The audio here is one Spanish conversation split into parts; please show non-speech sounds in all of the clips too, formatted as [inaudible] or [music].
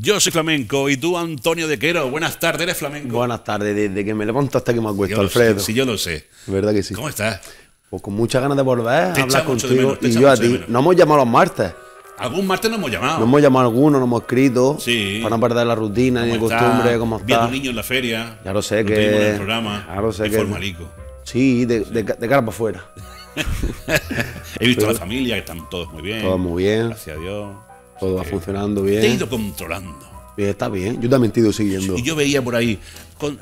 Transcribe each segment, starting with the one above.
Yo soy flamenco y tú, Antonio de Quero. Buenas tardes, eres flamenco. Buenas tardes, desde que me levanto hasta que me acuesto, Alfredo. sí, yo lo sé. ¿Verdad que sí? ¿Cómo estás? Pues con muchas ganas de volver a hablar contigo y yo a ti. No hemos llamado los martes. Algún martes no hemos llamado. No hemos llamado a alguno, no hemos escrito. Sí. Para no perder la rutina ni costumbre, como está. Viendo niños en la feria. Ya lo sé que. En el programa. Ya lo sé que. formalico. Sí, de, de, de cara para afuera. [laughs] He visto a la familia, que están todos muy bien. Todos muy bien. Gracias a Dios. Todo va funcionando bien. Te he ido controlando. está bien. Yo también te he ido siguiendo. Y yo veía por ahí,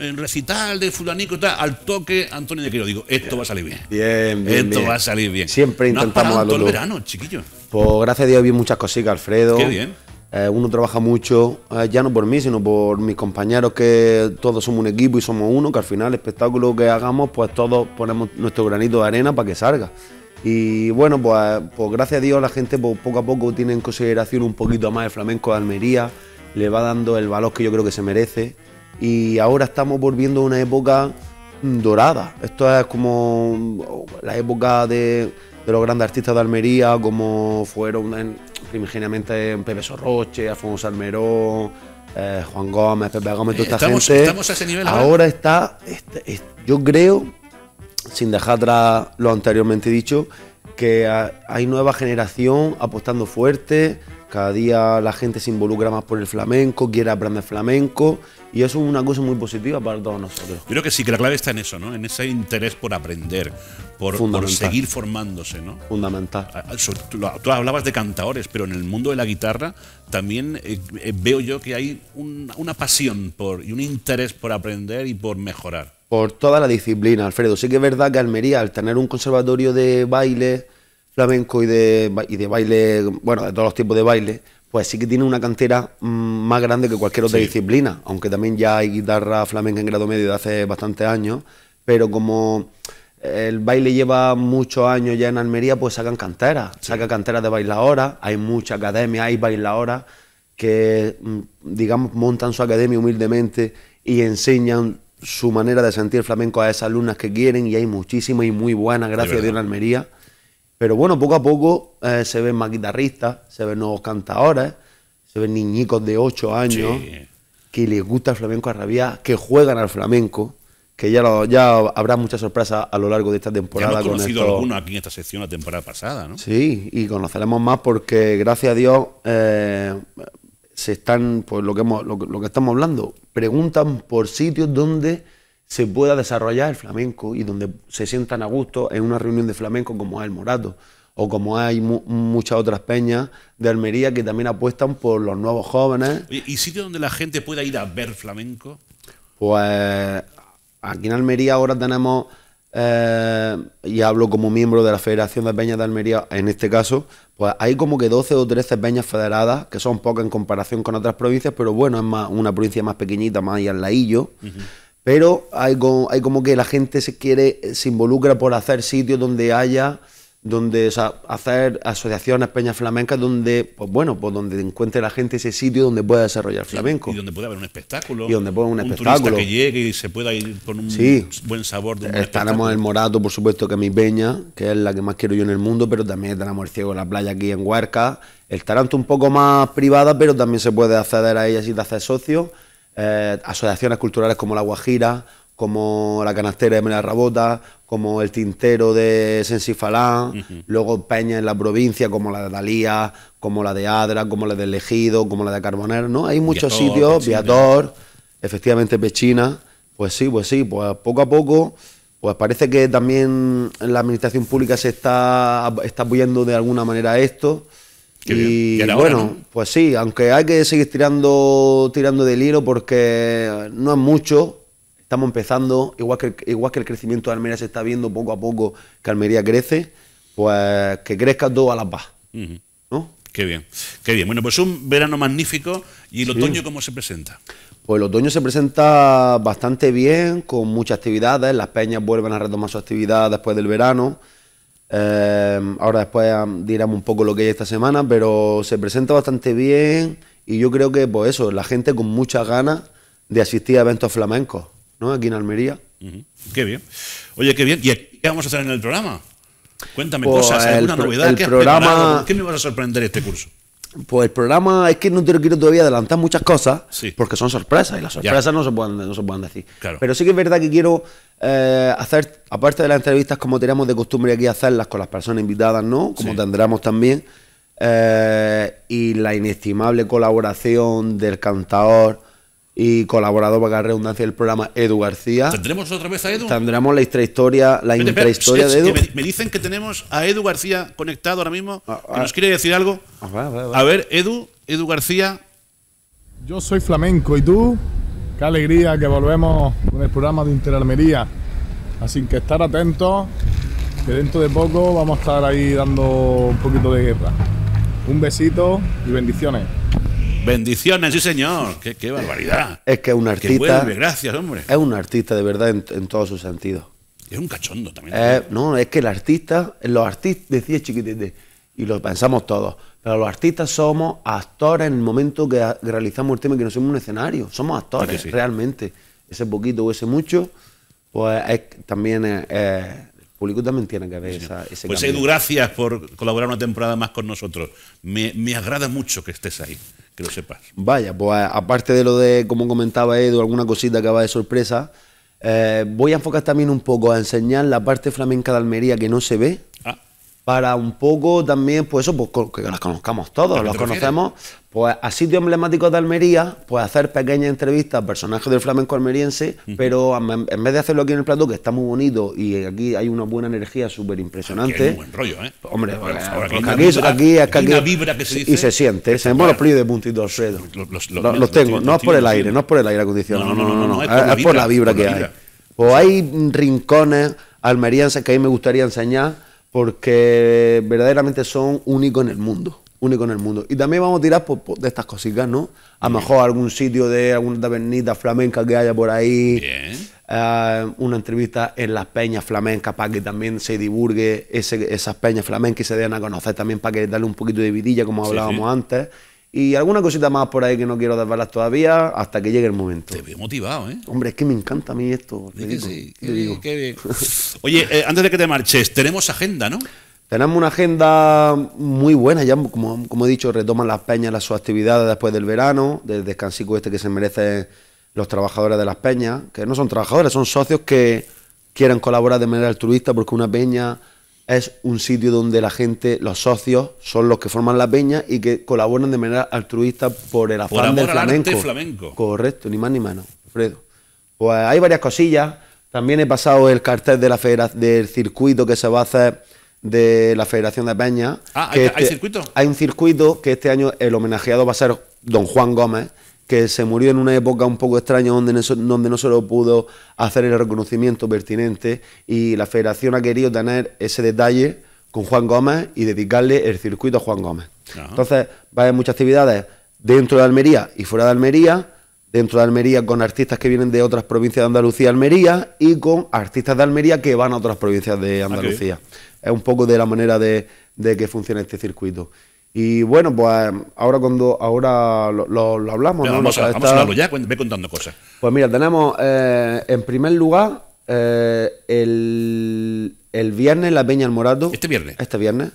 en recital de fulanico y tal, al toque Antonio de Quiro. Digo, esto va a salir bien. Bien, bien. Esto va a salir bien. Siempre no intentamos todo el verano, chiquillos. Pues gracias a Dios vi muchas cositas, Alfredo. Qué bien. Eh, uno trabaja mucho, eh, ya no por mí, sino por mis compañeros, que todos somos un equipo y somos uno, que al final el espectáculo que hagamos, pues todos ponemos nuestro granito de arena para que salga. Y bueno, pues, pues, gracias a Dios la gente pues, poco a poco tiene en consideración un poquito más el flamenco de Almería, le va dando el valor que yo creo que se merece. Y ahora estamos volviendo a una época mm, dorada. Esto es como oh, la época de, de los grandes artistas de Almería, como fueron primigeniamente Pepe Sorroche, Alfonso Almerón, eh, Juan Gómez, Pepe Gómez, toda esta estamos, gente. Estamos a ese nivel. Ahora, está, este, yo creo sin dejar atrás lo anteriormente dicho, que hay nueva generación apostando fuerte, cada día la gente se involucra más por el flamenco, quiere aprender flamenco y eso es una cosa muy positiva para todos nosotros. creo que sí, que la clave está en eso, ¿no? En ese interés por aprender, por, seguir formándose, ¿no? Fundamental. Tú hablabas de cantadores, pero en el mundo de la guitarra también eh, eh, veo yo que hay una pasión por, y un interés por aprender y por mejorar por toda la disciplina, Alfredo. Sí que es verdad que Almería, al tener un conservatorio de baile flamenco y de, y de baile, bueno, de todos los tipos de baile, pues sí que tiene una cantera mm, más grande que cualquier otra disciplina, aunque también ya hay guitarra flamenca en grado medio de hace bastantes años, pero como el baile lleva muchos años ya en Almería, pues sacan canteras, sacan canteras de bailaora. hay mucha academia, hay bailaoras que, mm, digamos, montan su academia humildemente y enseñan su manera de sentir flamenco a esas alumnas que quieren y hay muchísimas y muy buenas, gracias a Dios en Almería. Pero bueno, poco a poco eh, se ven más guitarristas, se ven nuevos cantadores, se ven niñicos de 8 años que les gusta el flamenco a rabia... que juegan al flamenco, que ya, ya habrá muchas sorpresas a lo largo de esta temporada. Ya hemos conocido con aquí en esta sección la temporada pasada, ¿no? Sí, y conoceremos más porque gracias a Dios eh, se están, pues lo que estamos hablando, preguntan por sitios donde se pueda desarrollar el flamenco y donde se sientan a gusto en una reunión de flamenco como es el Morato o como hay muchas otras peñas de Almería que también apuestan por los nuevos jóvenes. ¿Y sitios donde la gente pueda ir a ver flamenco? Pues aquí en Almería ahora tenemos eh, y hablo como miembro de la Federación de Peñas de Almería, en este caso, pues hay como que 12 o 13 peñas federadas, que son pocas en comparación con otras provincias, pero bueno, es más una provincia más pequeñita, más allá al laillo. Pero hay como, hay como que la gente se quiere, se involucra por hacer sitios donde haya donde o sea, hacer asociaciones peñas flamencas donde pues bueno pues donde encuentre la gente ese sitio donde pueda desarrollar flamenco y donde pueda haber un espectáculo y donde pueda un, un espectáculo que llegue y se pueda ir con un buen sabor de estaremos en el Morato por supuesto que es mi peña que es la que más quiero yo en el mundo pero también tenemos el ciego de la playa aquí en Huerca el Taranto un poco más privada pero también se puede acceder a ella si te haces socio eh, asociaciones culturales como la Guajira como la canastera de Melarrabota... como el tintero de Sensifalán, luego peña en la provincia como la de Dalía, como la de Adra, como la de Ejido, como la de Carbonero, ¿no? Hay muchos sitios, Viator, efectivamente Pechina, pues sí, pues sí, pues poco a poco, pues parece que también la administración pública se está, está apoyando de alguna manera esto. y bueno, pues sí, aunque hay que seguir tirando, tirando del hilo porque no es mucho, Estamos empezando, igual que, igual que el crecimiento de Almería se está viendo poco a poco que Almería crece, pues que crezca todo a la paz. Qué bien, qué bien. Bueno, pues un verano magnífico. ¿Y el otoño cómo se presenta? Pues el otoño se presenta bastante bien, con muchas actividades. Las peñas vuelven a retomar su actividad después del verano. Eh, ahora después diremos un poco lo que hay esta semana, pero se presenta bastante bien y yo creo que, pues eso, la gente con muchas ganas de asistir a eventos flamencos. ¿no? Aquí en Almería. Qué bien. Oye, qué bien. ¿Y qué vamos a hacer en el programa? Cuéntame pues cosas, alguna novedad. programa... ¿Qué me vas a sorprender este curso? Pues el programa, es que no te lo quiero todavía adelantar muchas cosas, porque son sorpresas y las sorpresas no se, pueden, decir. Pero sí que es verdad que quiero eh, hacer, aparte de las entrevistas como tenemos de costumbre aquí hacerlas con las personas invitadas, ¿no? Como tendremos también, eh, y la inestimable colaboración del cantador y colaborador para la redundancia del programa Edu García. ¿Tendremos otra vez a Edu? Tendremos la historia, la intrahistoria de Edu. Me, dicen que tenemos a Edu García conectado ahora mismo, ah, que ah. nos quiere decir algo. Ah, a ver, Edu, Edu García. Yo soy flamenco y tú, qué alegría que volvemos con el programa de Interalmería. Así que estar atentos, que dentro de poco vamos a estar ahí dando un poquito de guerra. Un besito y bendiciones. Bendiciones, sí señor. Qué, barbaridad. Es que es un artista. Que gracias, hombre. Es un artista de verdad en, todos sus sentidos. Es un cachondo también. Eh, no, es que el artista, los artistas, decía chiquitete, y lo pensamos todos, pero los artistas somos actores en el momento que realizamos el tema y que no somos un escenario, somos actores realmente. Ese poquito o ese mucho, pues también El público también tiene que ver Pues Edu, gracias por colaborar una temporada más con nosotros. Me, me agrada mucho que estés ahí que lo sepas. Vaya, pues aparte de lo de, como comentaba Edu, alguna cosita que va de sorpresa, eh, voy a enfocar también un poco a enseñar la parte flamenca de Almería que no se ve. Ah para un poco también, pues eso, pues que las conozcamos todos, los conocemos, pues a sitios emblemáticos de Almería, pues hacer pequeñas entrevistas a personajes del flamenco almeriense, pero en vez de hacerlo aquí en el plato, que está muy bonito y aquí hay una buena energía súper impresionante. un buen rollo, ¿eh? Pues, hombre, eh, ahora, aquí, aquí, es que aquí, se Y se siente, se me los de puntito y Los, tengo, no es por el aire, no es por el aire acondicionado, no, no, no, no, es, por, la vibra que hay. o Pues hay rincones almerienses que a mí me gustaría enseñar porque verdaderamente son únicos en el mundo. Único en el mundo. Y también vamos a tirar de estas cositas, ¿no? A lo mejor algún sitio de alguna tabernita flamenca que haya por ahí. Eh, una entrevista en las peñas flamencas para que también se divulgue ese, esas peñas flamencas y se den a conocer también para que darle un poquito de vidilla, como hablábamos antes. Y alguna cosita más por ahí que no quiero desvelar todavía hasta que llegue el momento. Te veo motivado, ¿eh? Hombre, es que me encanta a mí esto. Oye, antes de que te marches, tenemos agenda, ¿no? Tenemos una agenda muy buena, ya como, he dicho, retoman las peñas las sus actividades después del verano, del descansico este que se merecen los trabajadores de las peñas, que no son trabajadores, son socios que quieren colaborar de manera altruista porque una peña es un sitio donde la gente, los socios, son los que forman la peña y que colaboran de manera altruista por el afán del flamenco. flamenco. Correcto, ni más ni menos, Alfredo. Pues hay varias cosillas. También he pasado el cartel de la del circuito que se va a hacer de la Federación de Peña. Ah, este ¿hay circuito? Hay un circuito que este año el homenajeado va a ser don Juan Gómez que se murió en una época un poco extraña donde no, donde no se lo pudo hacer el reconocimiento pertinente y la federación ha querido tener ese detalle con Juan Gómez y dedicarle el circuito a Juan Gómez. Entonces, va a haber muchas actividades dentro de Almería y fuera de Almería, dentro de Almería con artistas que vienen de otras provincias de Andalucía, Almería, y con artistas de Almería que van a otras provincias de ¿Ah, Andalucía. Es un poco de la manera de, de que funciona este circuito. Y bueno, pues eh, ahora cuando ahora lo, hablamos, ¿no? vamos, a, hablarlo ya, ve contando cosas. Pues mira, tenemos eh, en primer lugar eh, el, el, viernes la Peña al Morato. Este viernes. Este viernes.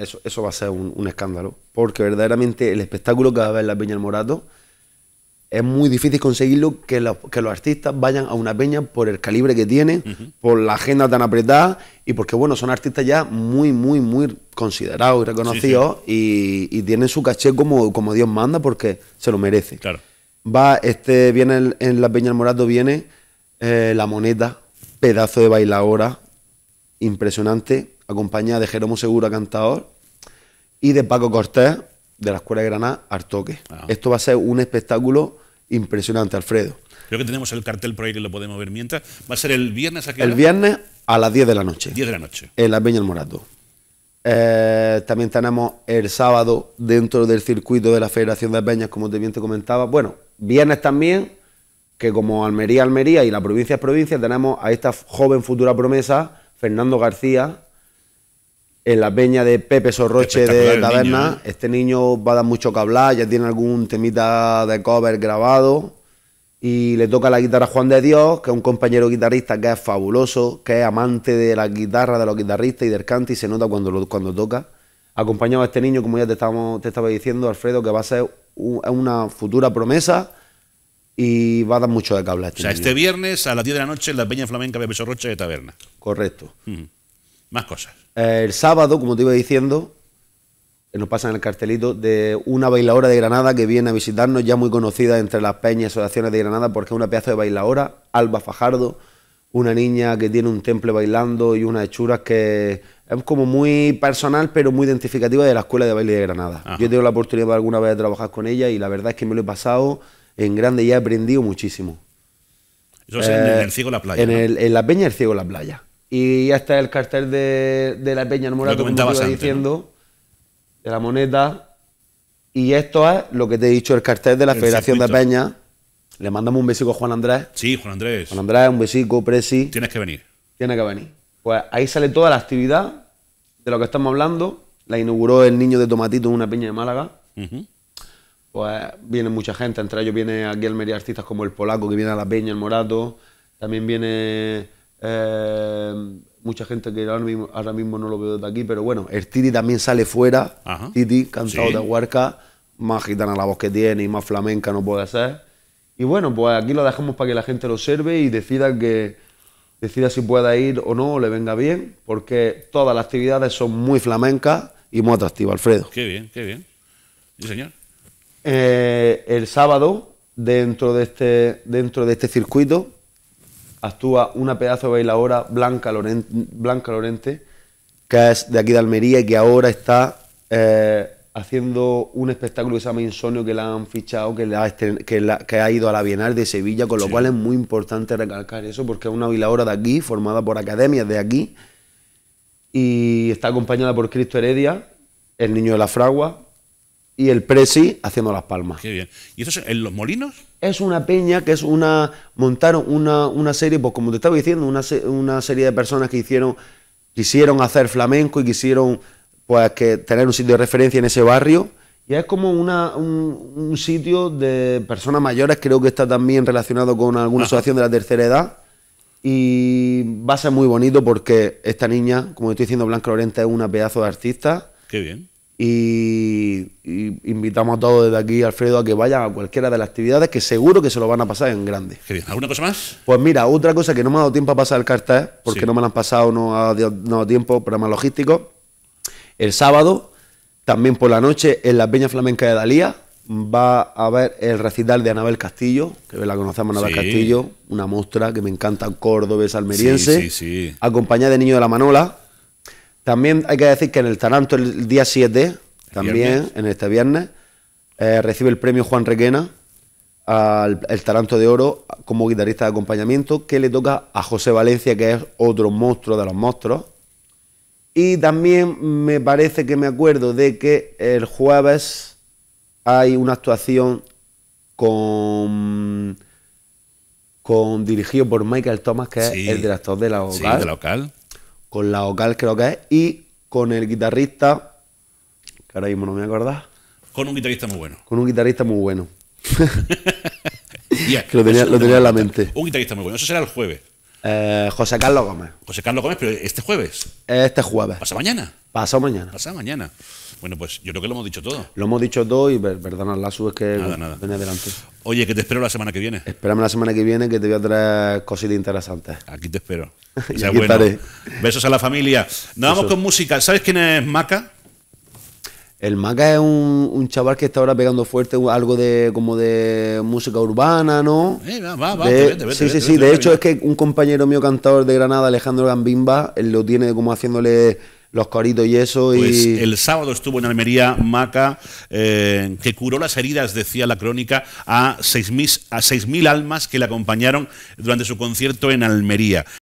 eso, eso va a ser un, escándalo, porque verdaderamente el espectáculo que va a haber la Peña el Morato es muy difícil conseguirlo que, que, los artistas vayan a una peña por el calibre que tienen, por la agenda tan apretada y porque, bueno, son artistas ya muy, muy, muy considerados y reconocidos Y, tienen su caché como, como Dios manda porque se lo merece. Claro. Va, este viene en la Peña del Morato, viene eh, La Moneta, pedazo de bailadora, impresionante, acompañada de Jeromo Segura, cantador, y de Paco Cortés, de la Escuela de Granada al toque. Ah. Esto va a ser un espectáculo impresionante, Alfredo. Creo que tenemos el cartel por ahí que lo podemos ver mientras. Va a ser el viernes aquí. El viernes a las 10 de la noche. 10 de la noche. En la Peña del Morato. Eh, también tenemos el sábado dentro del circuito de la Federación de Peñas, como te te comentaba. Bueno, viernes también, que como Almería, Almería y la provincia es provincia, tenemos a esta joven futura promesa, Fernando García, en la peña de Pepe Sorroche de Taberna. ¿eh? Este niño va a dar mucho que hablar, ya tiene algún temita de cover grabado. Y le toca la guitarra a Juan de Dios, que es un compañero guitarrista que es fabuloso, que es amante de la guitarra, de los guitarristas y del cante, y se nota cuando, cuando toca. Acompañado a este niño, como ya te, te estaba diciendo, Alfredo, que va a ser una futura promesa y va a dar mucho de que Este o sea, este viernes a las 10 de la noche en la Peña Flamenca Pepe Sorroche de Taberna. Correcto. Más cosas. El sábado, como te iba diciendo, nos pasa en el cartelito de una bailadora de Granada que viene a visitarnos, ya muy conocida entre las peñas y asociaciones de Granada, porque es una pieza de bailadora, Alba Fajardo, una niña que tiene un temple bailando y unas hechuras que es como muy personal, pero muy identificativa de la Escuela de Baile de Granada. Yo he tenido la oportunidad alguna vez de trabajar con ella y la verdad es que me lo he pasado en grande y he aprendido muchísimo. entonces en el eh, Ciego La Playa. En, en la Peña El Ciego La Playa. Y es el cartel de, la Peña Morato, como te iba diciendo, de la moneda. Y esto es lo que te he dicho, el cartel de la Federación de Peña. Le mandamos un besico a Juan Andrés. Sí, Juan Andrés. Juan Andrés, un besico, Presi. Tienes que venir. Tienes que venir. Pues ahí sale toda la actividad de lo que estamos hablando. La inauguró el niño de Tomatito en una peña de Málaga. Pues viene mucha gente, entre ellos viene aquí el medio artistas como el Polaco que viene a la peña, el Morato. También viene eh, mucha gente que ahora mismo, ahora mismo, no lo veo de aquí, pero bueno, el Titi también sale fuera. Titi, cantado de huarca, más gitana la voz que tiene y más flamenca no puede ser. Y bueno, pues aquí lo dejamos para que la gente lo observe y decida que decida si pueda ir o no, le venga bien, porque todas las actividades son muy flamencas y muy atractivas, Alfredo. Qué bien, qué bien. ¿Y señor? Eh, el sábado, dentro de este, dentro de este circuito, actúa una pedazo de bailadora, Blanca Lorente, Blanca Lorente que es de aquí de Almería y que ahora está eh, haciendo un espectáculo que se llama Insomnio, que la han fichado, que, ha ido a la Bienal de Sevilla, con lo cual es muy importante recalcar eso, porque es una bailadora de aquí, formada por academias de aquí, y está acompañada por Cristo Heredia, el niño de la fragua, y el presi haciendo las palmas. Qué bien. ¿Y eso es en los molinos? Es una peña que es una. Montaron una, una serie, pues como te estaba diciendo, una, una serie de personas que hicieron. Quisieron hacer flamenco y quisieron pues que tener un sitio de referencia en ese barrio. Y es como una, un, sitio de personas mayores, creo que está también relacionado con alguna asociación de la tercera edad. Y va a ser muy bonito porque esta niña, como estoy diciendo, Blanca Lorente es una pedazo de artista. Qué bien. Y, invitamos a todos desde aquí, Alfredo, a que vayan a cualquiera de las actividades que seguro que se lo van a pasar en grande. Bien. ¿Alguna cosa más? Pues mira, otra cosa que no me ha dado tiempo a pasar el cartel, porque no me la han pasado, no ha dado, tiempo, programa logísticos. El sábado, también por la noche, en la Peña Flamenca de Dalía, va a haber el recital de Anabel Castillo, que la conocemos, Anabel Castillo, una muestra que me encanta, córdoba, almeriense, acompañada de Niño de la Manola también hay que decir que en el Taranto el día 7, también en este viernes, eh, recibe el premio Juan Requena al el Taranto de Oro como guitarrista de acompañamiento, que le toca a José Valencia, que es otro monstruo de los monstruos. Y también me parece que me acuerdo de que el jueves hay una actuación con, con dirigido por Michael Thomas, que es el director de la Ocal. Sí, de con la vocal creo que es, y con el guitarrista, que ahora mismo no me acordás. Con un guitarrista muy bueno. Con un guitarrista muy bueno. [laughs] [laughs] tenía, lo tenía en la mente. Un guitarrista muy bueno, eso será el jueves. Eh, José Carlos Gómez. José Carlos Gómez, pero este jueves. Este jueves. ¿Pasa mañana? pasa mañana. Pasa mañana. Bueno, pues yo creo que lo hemos dicho todo. Lo hemos dicho todo y perdonad la sub, es que nada, nada. viene adelante. Oye, que te espero la semana que viene. Espérame la semana que viene que te voy a traer cositas interesantes. Aquí te espero. [laughs] bueno. Besos a la familia. Nos vamos con música. ¿Sabes quién es Maca? El Maca es un, chaval que está ahora pegando fuerte algo de como de música urbana, ¿no? Eh, va, va, de, sí, sí, sí. de hecho, es que un compañero mío cantador de Granada, Alejandro Gambimba, él lo tiene como haciéndole los coritos y eso. Y... Pues el sábado estuvo en Almería Maca, eh, que curó las heridas, decía la crónica, a 6.000 a almas que le acompañaron durante su concierto en Almería.